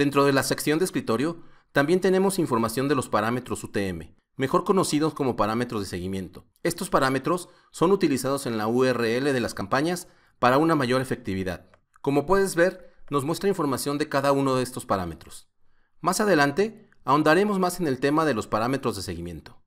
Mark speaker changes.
Speaker 1: Dentro de la sección de escritorio, también tenemos información de los parámetros UTM, mejor conocidos como parámetros de seguimiento. Estos parámetros son utilizados en la URL de las campañas para una mayor efectividad. Como puedes ver, nos muestra información de cada uno de estos parámetros. Más adelante, ahondaremos más en el tema de los parámetros de seguimiento.